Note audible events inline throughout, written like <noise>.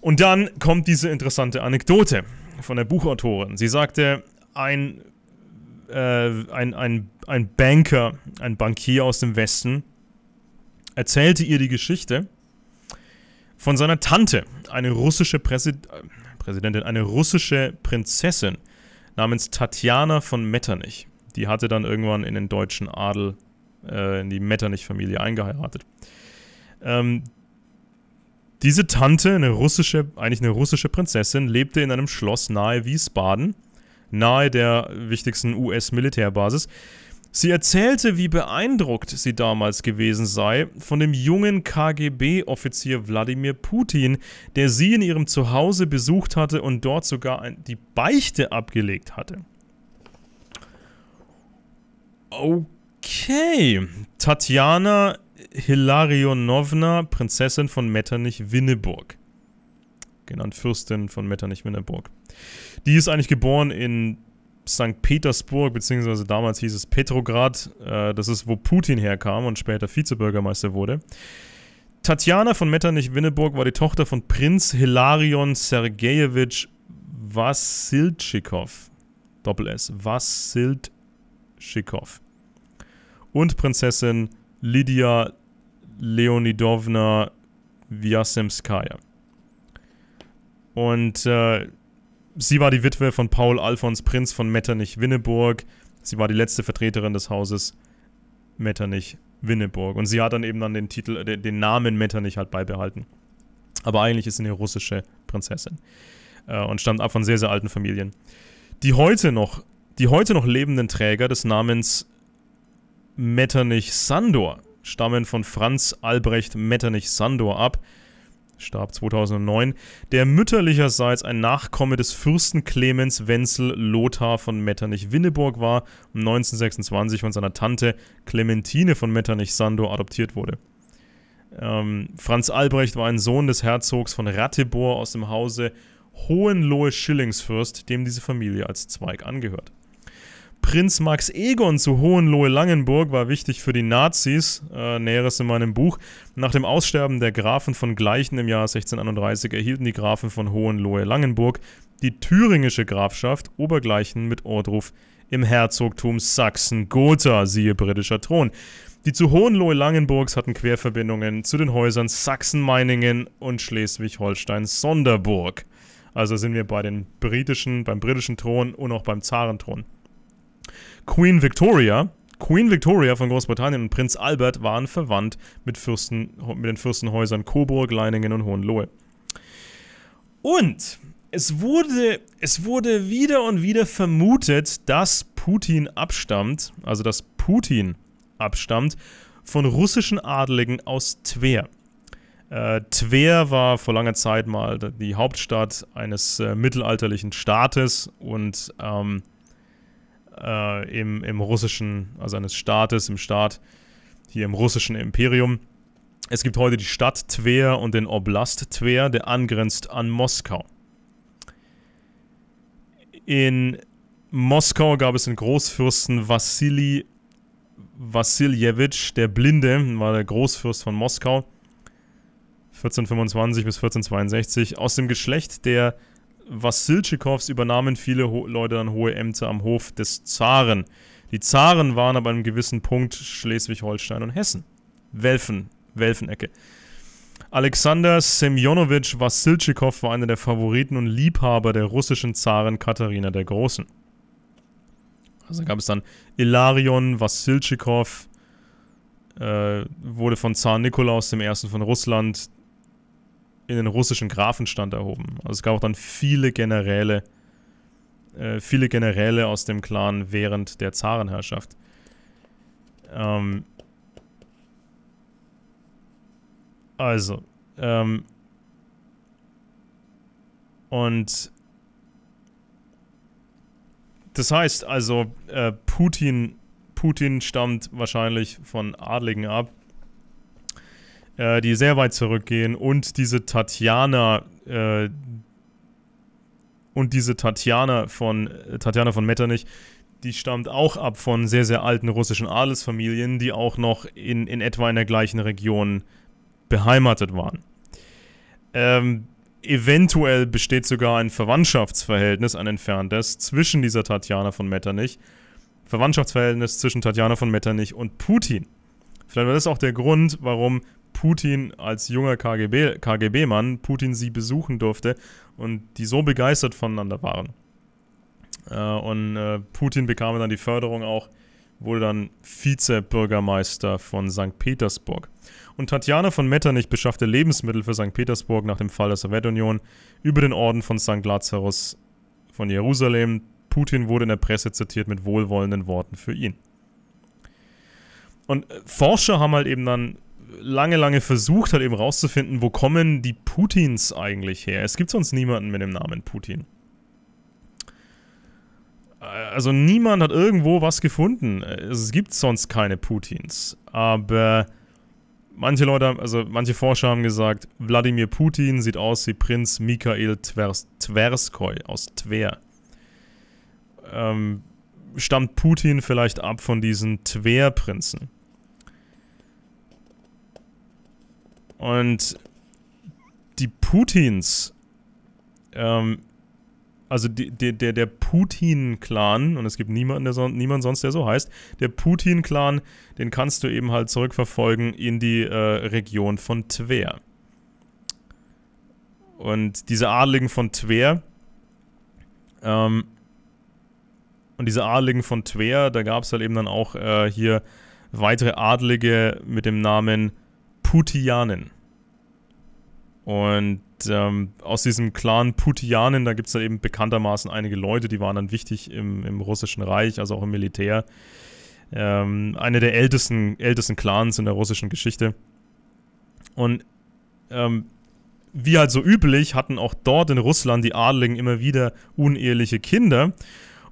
Und dann kommt diese interessante Anekdote von der Buchautorin. Sie sagte, ein, äh, ein, ein, ein Banker, ein Bankier aus dem Westen, erzählte ihr die Geschichte von seiner Tante, eine russische Präsi äh, Präsidentin, eine russische Prinzessin namens Tatjana von Metternich. Die hatte dann irgendwann in den deutschen Adel, äh, in die Metternich-Familie eingeheiratet. Ähm, diese Tante, eine russische, eigentlich eine russische Prinzessin, lebte in einem Schloss nahe Wiesbaden, nahe der wichtigsten US-Militärbasis. Sie erzählte, wie beeindruckt sie damals gewesen sei von dem jungen KGB-Offizier Wladimir Putin, der sie in ihrem Zuhause besucht hatte und dort sogar die Beichte abgelegt hatte. Okay. Tatjana Hilarionovna, Prinzessin von Metternich-Winneburg. Genannt Fürstin von Metternich-Winneburg. Die ist eigentlich geboren in St. Petersburg, beziehungsweise damals hieß es Petrograd. Äh, das ist, wo Putin herkam und später Vizebürgermeister wurde. Tatjana von Metternich-Winneburg war die Tochter von Prinz Hilarion Sergejewitsch Wassiltschikow. Doppel S. Wassiltschikow. Und Prinzessin Lydia Leonidovna Vyasemskaya. Und äh, sie war die Witwe von Paul Alfons Prinz von Metternich-Winneburg. Sie war die letzte Vertreterin des Hauses Metternich-Winneburg. Und sie hat dann eben dann den Titel, äh, den, den Namen Metternich halt beibehalten. Aber eigentlich ist sie eine russische Prinzessin äh, und stammt ab von sehr, sehr alten Familien. Die heute noch, die heute noch lebenden Träger des Namens Metternich-Sandor stammen von Franz Albrecht Metternich-Sandor ab, starb 2009, der mütterlicherseits ein Nachkomme des Fürsten Clemens Wenzel Lothar von Metternich-Winneburg war und 1926 von seiner Tante Clementine von Metternich-Sandor adoptiert wurde. Ähm, Franz Albrecht war ein Sohn des Herzogs von Ratibor aus dem Hause Hohenlohe-Schillingsfürst, dem diese Familie als Zweig angehört. Prinz Max Egon zu Hohenlohe-Langenburg war wichtig für die Nazis, äh, näheres in meinem Buch. Nach dem Aussterben der Grafen von Gleichen im Jahr 1631 erhielten die Grafen von Hohenlohe-Langenburg die thüringische Grafschaft Obergleichen mit Ordruf im Herzogtum Sachsen-Gotha, siehe britischer Thron. Die zu Hohenlohe-Langenburgs hatten Querverbindungen zu den Häusern Sachsen-Meiningen und Schleswig-Holstein-Sonderburg. Also sind wir bei den britischen, beim britischen Thron und auch beim Zarenthron. Queen Victoria, Queen Victoria von Großbritannien und Prinz Albert waren verwandt mit, Fürsten, mit den Fürstenhäusern Coburg, Leiningen und Hohenlohe. Und es wurde, es wurde wieder und wieder vermutet, dass Putin abstammt, also dass Putin abstammt, von russischen Adligen aus Twer. Äh, Twer war vor langer Zeit mal die Hauptstadt eines äh, mittelalterlichen Staates und ähm, äh, im, im russischen, also eines Staates, im Staat, hier im russischen Imperium. Es gibt heute die Stadt Twer und den Oblast Twer, der angrenzt an Moskau. In Moskau gab es den Großfürsten Vassili Vassiljewitsch, der Blinde, war der Großfürst von Moskau, 1425 bis 1462, aus dem Geschlecht der Wassilchikows übernahmen viele Leute dann hohe Ämter am Hof des Zaren. Die Zaren waren aber an einem gewissen Punkt Schleswig-Holstein und Hessen. Welfen, Welfenecke. Alexander Semjonowitsch Wassilchikow war einer der Favoriten und Liebhaber der russischen Zaren Katharina der Großen. Also gab es dann Ilarion Wassilchikow, äh, wurde von Zar Nikolaus I. von Russland in den russischen Grafenstand erhoben. Also es gab auch dann viele Generäle, äh, viele Generäle aus dem Clan während der Zarenherrschaft. Ähm also, ähm und das heißt also, äh, Putin, Putin stammt wahrscheinlich von Adligen ab äh, die sehr weit zurückgehen und diese Tatjana, äh, und diese Tatjana von, äh, Tatjana von Metternich, die stammt auch ab von sehr, sehr alten russischen Adelsfamilien, die auch noch in, in etwa in der gleichen Region beheimatet waren. Ähm, eventuell besteht sogar ein Verwandtschaftsverhältnis, ein entferntes, zwischen dieser Tatjana von Metternich. Verwandtschaftsverhältnis zwischen Tatjana von Metternich und Putin. Vielleicht war das auch der Grund, warum Putin als junger KGB, KGB-Mann, Putin sie besuchen durfte und die so begeistert voneinander waren. Äh, und äh, Putin bekam dann die Förderung auch, wurde dann Vizebürgermeister von St. Petersburg. Und Tatjana von Metternich beschaffte Lebensmittel für St. Petersburg nach dem Fall der Sowjetunion über den Orden von St. Lazarus von Jerusalem. Putin wurde in der Presse zitiert mit wohlwollenden Worten für ihn. Und äh, Forscher haben halt eben dann lange, lange versucht hat, eben rauszufinden, wo kommen die Putins eigentlich her. Es gibt sonst niemanden mit dem Namen Putin. Äh, also niemand hat irgendwo was gefunden. Es gibt sonst keine Putins. Aber manche Leute, also manche Forscher haben gesagt, Wladimir Putin sieht aus wie Prinz Mikhail Tvers Tverskoy aus Twer. Ähm, stammt Putin vielleicht ab von diesen Twer-Prinzen? Und die Putins, ähm, also die, die, der, der Putin-Clan, und es gibt niemanden, der so, niemand sonst, der so heißt, der Putin-Clan, den kannst du eben halt zurückverfolgen in die äh, Region von Twer. Und diese Adligen von Twer, ähm, und diese Adligen von Twer, da gab es halt eben dann auch äh, hier weitere Adlige mit dem Namen Putianen. Und ähm, aus diesem Clan Putianen, da gibt es dann eben bekanntermaßen einige Leute, die waren dann wichtig im, im Russischen Reich, also auch im Militär. Ähm, eine der ältesten, ältesten Clans in der russischen Geschichte. Und ähm, wie halt so üblich, hatten auch dort in Russland die Adligen immer wieder uneheliche Kinder.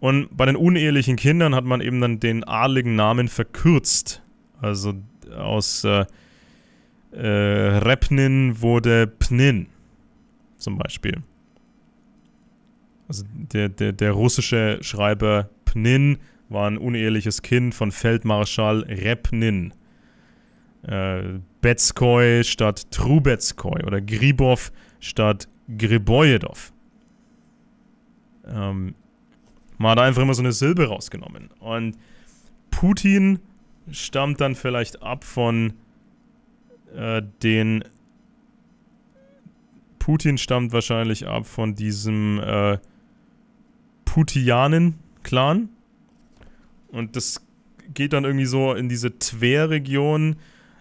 Und bei den unehelichen Kindern hat man eben dann den adligen Namen verkürzt. Also äh, aus äh, äh, Repnin wurde Pnin. Zum Beispiel. Also der, der, der russische Schreiber Pnin war ein uneheliches Kind von Feldmarschall Repnin. Äh, Betskoy statt Trubetzkoi oder Gribov statt Gribojedow. Ähm, man hat einfach immer so eine Silbe rausgenommen. Und Putin stammt dann vielleicht ab von äh, den Putin stammt wahrscheinlich ab von diesem äh, Putianen-Clan. Und das geht dann irgendwie so in diese Twer-Region.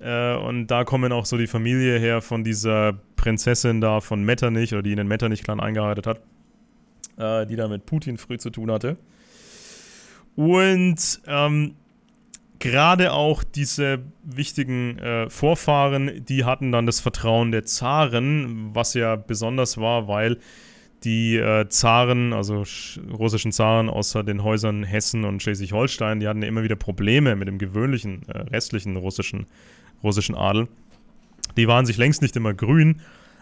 Äh, und da kommen auch so die Familie her von dieser Prinzessin da von Metternich oder die in den Metternich-Clan eingeheiratet hat, äh, die da mit Putin früh zu tun hatte. Und ähm, gerade auch diese wichtigen äh, Vorfahren, die hatten dann das Vertrauen der Zaren, was ja besonders war, weil die äh, Zaren, also russischen Zaren außer den Häusern Hessen und Schleswig-Holstein, die hatten ja immer wieder Probleme mit dem gewöhnlichen, äh, restlichen russischen, russischen Adel. Die waren sich längst nicht immer grün,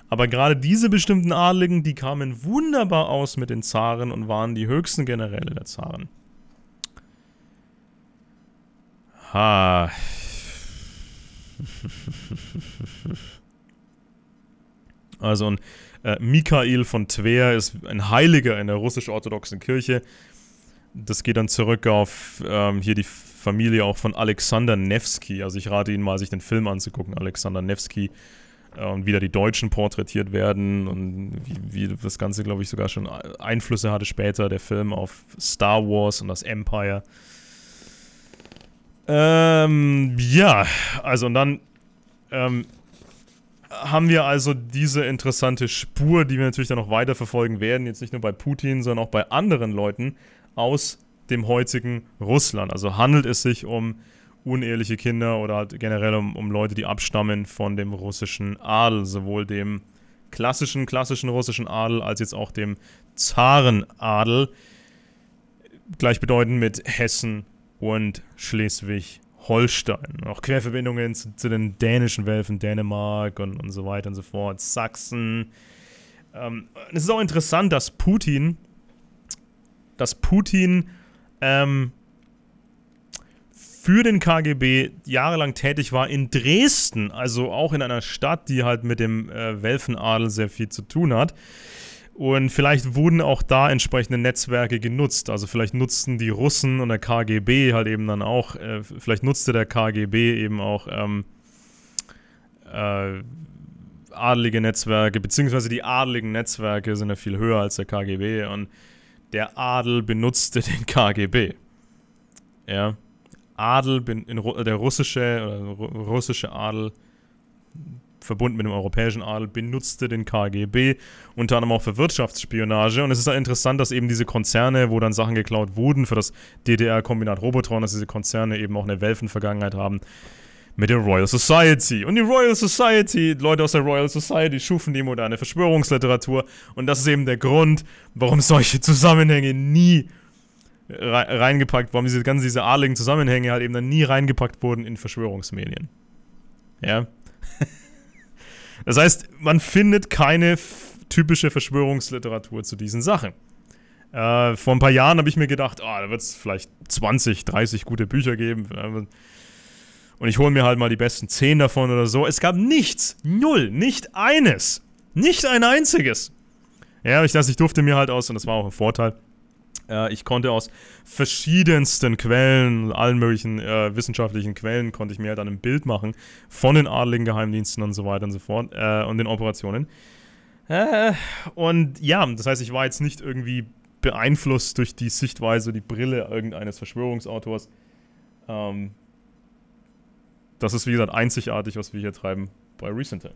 aber gerade diese bestimmten Adligen, die kamen wunderbar aus mit den Zaren und waren die höchsten Generäle der Zaren. Ha. <laughs> Also und äh, Michael von Twer ist ein Heiliger in der russisch-orthodoxen Kirche. Das geht dann zurück auf ähm, hier die Familie auch von Alexander Nevsky. Also ich rate Ihnen mal, sich den Film anzugucken, Alexander Nevsky. Äh, und wie da die Deutschen porträtiert werden und wie, wie das Ganze, glaube ich, sogar schon Einflüsse hatte später, der Film auf Star Wars und das Empire. Ähm, ja, also und dann ähm, haben wir also diese interessante Spur, die wir natürlich dann noch weiter verfolgen werden, jetzt nicht nur bei Putin, sondern auch bei anderen Leuten aus dem heutigen Russland. Also handelt es sich um uneheliche Kinder oder halt generell um, um Leute, die abstammen von dem russischen Adel, sowohl dem klassischen, klassischen russischen Adel als jetzt auch dem Zarenadel, gleichbedeutend mit Hessen und Schleswig-Holstein. Auch Querverbindungen zu, zu, den dänischen Welfen, Dänemark und, und so weiter und so fort, Sachsen. Ähm, es ist auch interessant, dass Putin, dass Putin ähm, für den KGB jahrelang tätig war in Dresden, also auch in einer Stadt, die halt mit dem äh, Welfenadel sehr viel zu tun hat. Und vielleicht wurden auch da entsprechende Netzwerke genutzt. Also vielleicht nutzten die Russen und der KGB halt eben dann auch, äh, vielleicht nutzte der KGB eben auch ähm, äh, adelige Netzwerke, beziehungsweise die adligen Netzwerke sind ja viel höher als der KGB und der Adel benutzte <laughs> den KGB. Ja. Adel, der russische, oder äh, russische Adel verbunden mit dem europäischen Adel, benutzte den KGB unter anderem auch für Wirtschaftsspionage. Und es ist halt interessant, dass eben diese Konzerne, wo dann Sachen geklaut wurden für das DDR-Kombinat Robotron, dass diese Konzerne eben auch eine Welfenvergangenheit haben mit der Royal Society. Und die Royal Society, Leute aus der Royal Society schufen die moderne Verschwörungsliteratur. Und das ist eben der Grund, warum solche Zusammenhänge nie reingepackt, warum diese ganzen diese adligen Zusammenhänge halt eben dann nie reingepackt wurden in Verschwörungsmedien. Ja. <laughs> Das heißt, man findet keine typische Verschwörungsliteratur zu diesen Sachen. Äh, vor ein paar Jahren habe ich mir gedacht, oh, da wird es vielleicht 20, 30 gute Bücher geben. Und ich hole mir halt mal die besten 10 davon oder so. Es gab nichts. Null. Nicht eines. Nicht ein einziges. Ja, ich, das, ich durfte mir halt aus, und das war auch ein Vorteil, äh, ich konnte aus verschiedensten Quellen, allen möglichen äh, wissenschaftlichen Quellen, konnte ich mir halt dann ein Bild machen von den adligen Geheimdiensten und so weiter und so fort äh, und den Operationen. Äh, und ja, das heißt, ich war jetzt nicht irgendwie beeinflusst durch die Sichtweise, die Brille irgendeines Verschwörungsautors. Ähm, das ist, wie gesagt, einzigartig, was wir hier treiben bei Recenter.